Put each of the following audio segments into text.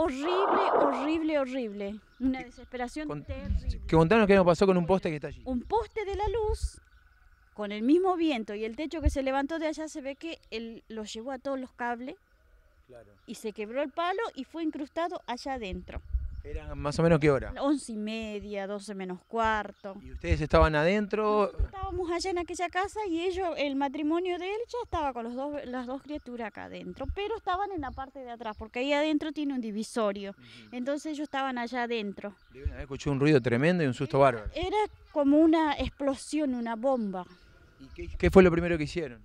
horrible, horrible, horrible. Una desesperación terrible. Que contanos qué nos pasó con un poste que está allí. Un poste de la luz, con el mismo viento y el techo que se levantó de allá, se ve que él lo llevó a todos los cables. Y se quebró el palo y fue incrustado allá adentro. ¿Era más o menos qué hora? Once y media, doce menos cuarto. ¿Y ustedes estaban adentro? estábamos allá en aquella casa y ellos, el matrimonio de él ya estaba con los dos, las dos criaturas acá adentro, pero estaban en la parte de atrás, porque ahí adentro tiene un divisorio. Entonces ellos estaban allá adentro. escuché un ruido tremendo y un susto bárbaro. Era como una explosión, una bomba. ¿Y qué fue lo primero que hicieron?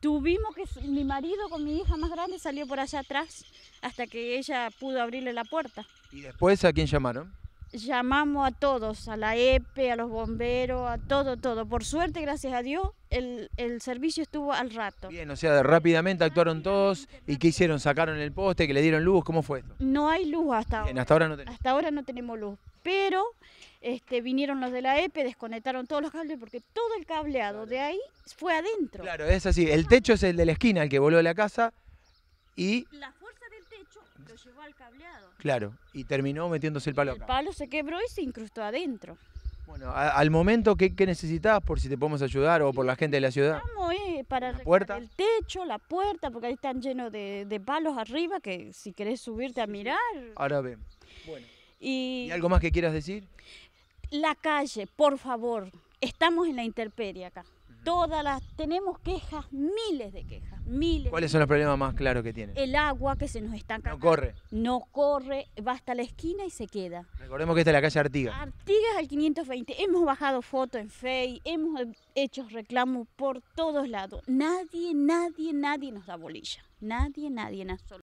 Tuvimos que, mi marido con mi hija más grande salió por allá atrás hasta que ella pudo abrirle la puerta. ¿Y después a quién llamaron? Llamamos a todos, a la EPE, a los bomberos, a todo, todo. Por suerte, gracias a Dios, el, servicio estuvo al rato. Bien, o sea, rápidamente actuaron todos. ¿Y qué hicieron? ¿Sacaron el poste? ¿Que le dieron luz? ¿Cómo fue esto? No hay luz hasta ahora. Hasta Hasta ahora no tenemos luz pero este, vinieron los de la EPE, desconectaron todos los cables porque todo el cableado de ahí fue adentro. Claro, es así. El techo es el de la esquina, el que voló de la casa y... La fuerza del techo lo llevó al cableado. Claro, y terminó metiéndose el palo acá. El palo se quebró y se incrustó adentro. Bueno, al momento, ¿qué, ¿qué, por si te podemos ayudar o por la gente de la ciudad? Vamos, eh, para puerta? el techo, la puerta, porque ahí están llenos de, palos arriba que si querés subirte a mirar... Ahora ven. Bueno. Y, algo más que quieras decir? La calle, por favor, estamos en la intemperie acá. Todas las, tenemos quejas, miles de quejas, miles. ¿Cuáles son los problemas más claros que tienen? El agua que se nos está No corre. No corre, va hasta la esquina y se queda. Recordemos que esta es la calle Artigas. Artigas al 520. Hemos bajado fotos en Facebook, hemos hecho reclamos por todos lados. Nadie, nadie, nadie nos da bolilla. Nadie, nadie, en absoluto.